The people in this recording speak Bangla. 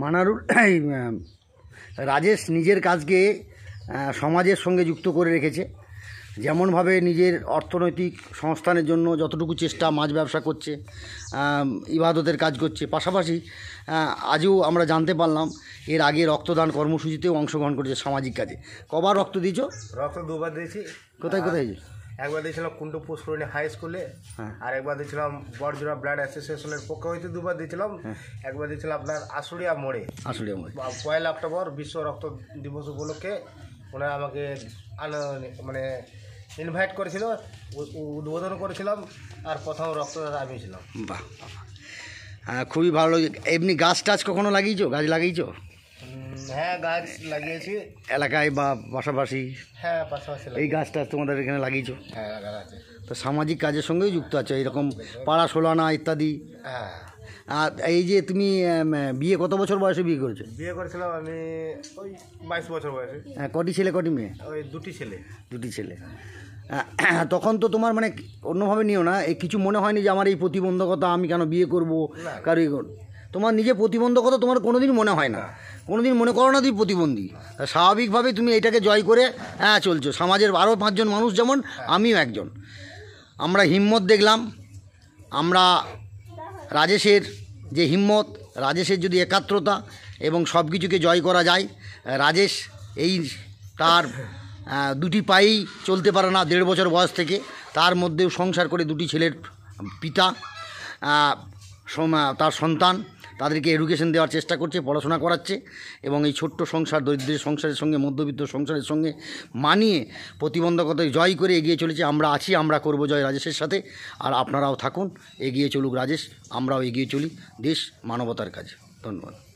মানারুল এই রাজেশ নিজের কাজকে সমাজের সঙ্গে যুক্ত করে রেখেছে যেমনভাবে নিজের অর্থনৈতিক সংস্থানের জন্য যতটুকু চেষ্টা মাছ ব্যবসা করছে ইবাদতের কাজ করছে পাশাপাশি আজও আমরা জানতে পারলাম এর আগে রক্তদান কর্মসূচিতেও অংশগ্রহণ করেছে সামাজিক কাজে কবার রক্ত দিয়েছ রক্ত দুবার দিয়েছি কোথায় কোথায় একবার দিয়েছিলাম কুণ্ডু পুষ্করণী হাই স্কুলে আর একবার দিয়েছিলাম বড়জোড়া ব্লাড অ্যাসোসিয়েশনের পক্ষ হইতে দুবার দিয়েছিলাম হ্যাঁ। একবার দিয়েছিলাম আপনার আশুড়িয়া মোড়ে আশুড়িয়া মোড়ে পয়লা অক্টোবর বিশ্ব রক্ত দিবস উপলক্ষে ওনারা আমাকে মানে ইনভাইট করেছিল উদ্বোধন করেছিলাম আর প্রথম রক্তদাতা আমি ছিলাম বাহ খুবই ভালো এমনি গাছ টাছ কখনো লাগিয়েছো গাছ লাগিয়েছো হ্যাঁ গাছ লাগিয়েছি এলাকায় বা পাশাপাশি হ্যাঁ পাশাপাশি এই গাছটা তোমাদের এখানে লাগিয়েছো হ্যাঁ তো সামাজিক কাজের সঙ্গেই যুক্ত আছো এরকম পাড়া সোলানা ইত্যাদি হ্যাঁ আর এই যে তুমি বিয়ে কত বছর বয়সে বিয়ে করেছো বিয়ে করেছিলাম আমি ওই বাইশ বছর বয়সে হ্যাঁ কটি ছেলে কটি মেয়ে ওই দুটি ছেলে দুটি ছেলে তখন তো তোমার মানে অন্যভাবে নিও না কিছু মনে হয়নি যে আমার এই প্রতিবন্ধকতা আমি কেন বিয়ে করবো কারো তোমার নিজে প্রতিবন্ধকতা তোমার কোনো দিন মনে হয় না কোনো দিন মনে করো না তুমি প্রতিবন্ধী স্বাভাবিকভাবেই তুমি এটাকে জয় করে হ্যাঁ চলছো সমাজের আরও পাঁচজন মানুষ যেমন আমিও একজন আমরা হিম্মত দেখলাম আমরা রাজেশের যে হিম্মত রাজেশের যদি একাত্রতা এবং সব কিছুকে জয় করা যায় রাজেশ এই তার দুটি পায়েই চলতে পারে না দেড় বছর বয়স থেকে তার মধ্যেও সংসার করে দুটি ছেলের পিতা তার সন্তান তাদেরকে এডুকেশন দেওয়ার চেষ্টা করছে পড়াশোনা করাচ্ছে এবং এই ছোট্ট সংসার দরিদ্রের সংসারের সঙ্গে মধ্যবিত্ত সংসারের সঙ্গে মানিয়ে প্রতিবন্ধকতা জয় করে এগিয়ে চলেছে আমরা আছি আমরা করব জয় রাজেশের সাথে আর আপনারাও থাকুন এগিয়ে চলুক রাজেশ আমরাও এগিয়ে চলি দেশ মানবতার কাজে ধন্যবাদ